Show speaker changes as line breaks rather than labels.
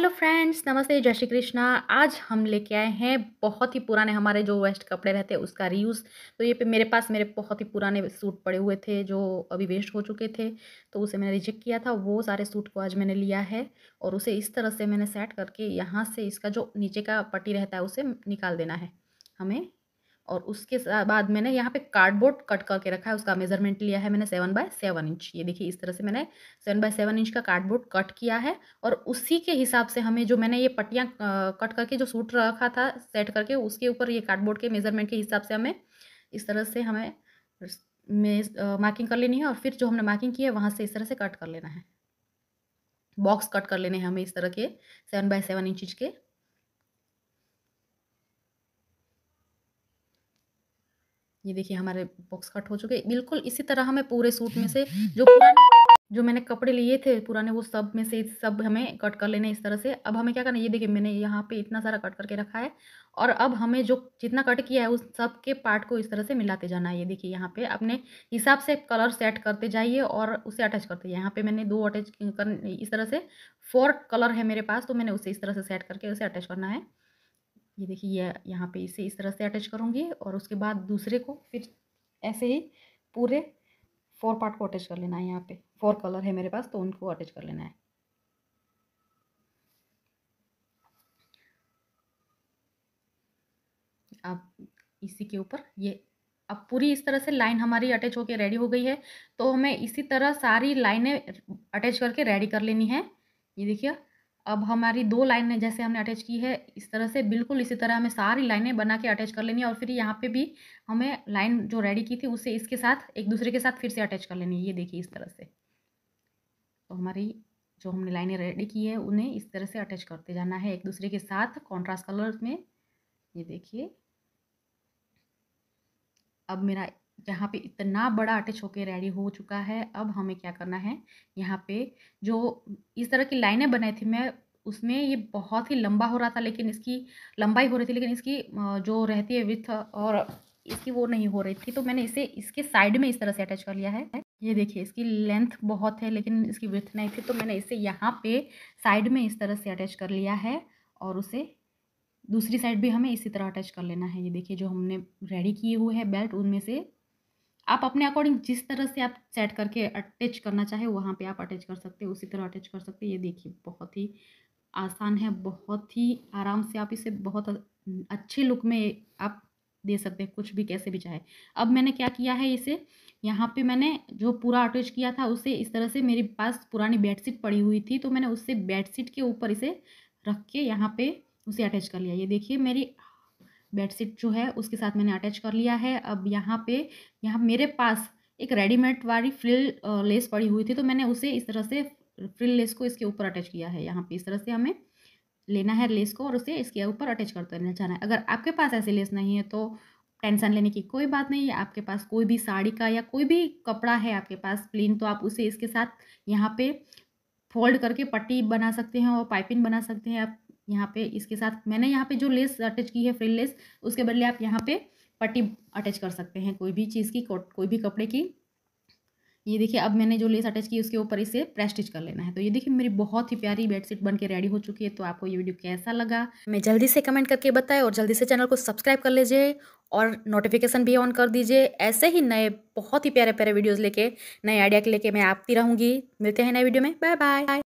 hello friends नमस्ते जय श्री कृष्णा आज हम लेके आए हैं बहुत ही पुराने हमारे जो वेस्ट कपड़े रहते हैं उसका रीयूज़ तो ये पे मेरे पास मेरे बहुत ही पुराने सूट पड़े हुए थे जो अभी वेस्ट हो चुके थे तो उसे मैंने रिजेक्ट किया था वो सारे सूट को आज मैंने लिया है और उसे इस तरह से मैंने सेट करके यहाँ से इसका जो नीचे का पट्टी रहता है उसे निकाल देना है हमें और उसके बाद मैंने यहाँ पे कार्डबोर्ड कट करके रखा है उसका मेजरमेंट लिया है मैंने सेवन बाय सेवन इंच ये देखिए इस तरह से मैंने सेवन बाय सेवन इंच का कार्डबोर्ड कट किया है और उसी के हिसाब से हमें जो मैंने ये पट्टियाँ कट करके जो सूट रखा था सेट करके उसके ऊपर ये कार्डबोर्ड के मेजरमेंट के हिसाब से हमें इस तरह से हमें मार्किंग कर लेनी है और फिर जो हमने मार्किंग की है वहाँ से इस तरह से कट कर लेना है बॉक्स कट कर लेने हैं हमें इस तरह के सेवन बाय सेवन इंच के ये देखिए हमारे बॉक्स कट हो चुके बिल्कुल इसी तरह हमें पूरे सूट में से जो पुराने जो मैंने कपड़े लिए थे पुराने वो सब में से सब हमें कट कर लेने इस तरह से अब हमें क्या करना है ये देखिए मैंने यहाँ पे इतना सारा कट करके रखा है और अब हमें जो जितना कट किया है उस सब के पार्ट को इस तरह से मिलाते जाना है ये देखिए यहाँ पे अपने हिसाब से कलर सेट करते जाइए और उसे अटैच करते जाइए यहाँ पे मैंने दो अटैच कर इस तरह से फोर कलर है मेरे पास तो मैंने उसे इस तरह से सेट करके उसे अटैच करना है ये देखिए ये यहाँ पे इसे इस तरह से अटैच करूँगी और उसके बाद दूसरे को फिर ऐसे ही पूरे फोर पार्ट को अटैच कर लेना है यहाँ पे फोर कलर है मेरे पास तो उनको अटैच कर लेना है अब इसी के ऊपर ये अब पूरी इस तरह से लाइन हमारी अटैच होके रेडी हो गई है तो हमें इसी तरह सारी लाइनें अटैच करके रेडी कर लेनी है ये देखिए अब हमारी दो लाइनें जैसे हमने अटैच की है इस तरह से बिल्कुल इसी तरह हमें सारी लाइनें बना के अटैच कर लेनी है और फिर यहाँ पे भी हमें लाइन जो रेडी की थी उसे इसके साथ एक दूसरे के साथ फिर से अटैच कर लेनी है ये देखिए इस तरह से तो हमारी जो हमने लाइनें रेडी की है उन्हें इस तरह से अटैच करते जाना है एक दूसरे के साथ कॉन्ट्रास्ट कलर में ये देखिए अब मेरा जहाँ पे इतना बड़ा आटे छोके रेडी हो चुका है अब हमें क्या करना है यहाँ पे जो इस तरह की लाइनें बनाई थी मैं उसमें ये बहुत ही लंबा हो रहा था लेकिन इसकी लंबाई हो रही थी लेकिन इसकी जो रहती है विथ और इसकी वो नहीं हो रही थी तो मैंने इसे इसके साइड में इस तरह से अटैच कर लिया है ये देखिए इसकी लेंथ बहुत है लेकिन इसकी विथ नहीं थी तो मैंने इसे यहाँ पे साइड में इस तरह से अटैच कर लिया है और उसे दूसरी साइड भी हमें इसी तरह अटैच कर लेना है ये देखिए जो हमने रेडी किए हुए हैं बेल्ट उनमें से आप अपने अकॉर्डिंग जिस तरह से आप सेट करके अटैच करना चाहे वहाँ पे आप अटैच कर सकते हैं उसी तरह अटैच कर सकते हैं ये देखिए बहुत ही आसान है बहुत ही आराम से आप इसे बहुत अच्छे लुक में आप दे सकते हैं कुछ भी कैसे भी चाहे अब मैंने क्या किया है इसे यहाँ पे मैंने जो पूरा अटैच किया था उसे इस तरह से मेरे पास पुरानी बेडशीट पड़ी हुई थी तो मैंने उससे बेडशीट के ऊपर इसे रख के यहाँ पे उसे अटैच कर लिया ये देखिए मेरी बेडशीट जो है उसके साथ मैंने अटैच कर लिया है अब यहाँ पे यहाँ मेरे पास एक रेडीमेड वाली फ्रिल लेस पड़ी हुई थी तो मैंने उसे इस तरह से फ्रिल लेस को इसके ऊपर अटैच किया है यहाँ पे इस तरह से हमें लेना है लेस को और उसे इसके ऊपर अटैच करते रहना जाना है अगर आपके पास ऐसे लेस नहीं है तो टेंशन लेने की कोई बात नहीं है आपके पास कोई भी साड़ी का या कोई भी कपड़ा है आपके पास प्लेन तो आप उसे इसके साथ यहाँ पे फोल्ड करके पट्टी बना सकते हैं और पाइपिंग बना सकते हैं आप यहाँ पे इसके साथ मैंने यहाँ पे जो लेस अटैच की है फ्रिल लेस उसके बदले आप यहाँ पे पट्टी अटैच कर सकते हैं कोई भी चीज़ की कोई भी कपड़े की ये देखिए अब मैंने जो लेस अटैच की उसके ऊपर इसे प्रेस्टिच कर लेना है तो ये देखिए मेरी बहुत ही प्यारी बेडशीट बन के रेडी हो चुकी है तो आपको ये वीडियो कैसा लगा मैं जल्दी से कमेंट करके बताएं और जल्दी से चैनल को सब्सक्राइब कर लीजिए और नोटिफिकेशन भी ऑन कर दीजिए ऐसे ही नए बहुत ही प्यारे प्यारे वीडियोज़ लेके नए आइडिया के लेके मैं आपती रहूँगी मिलते हैं नए वीडियो में बाय बाय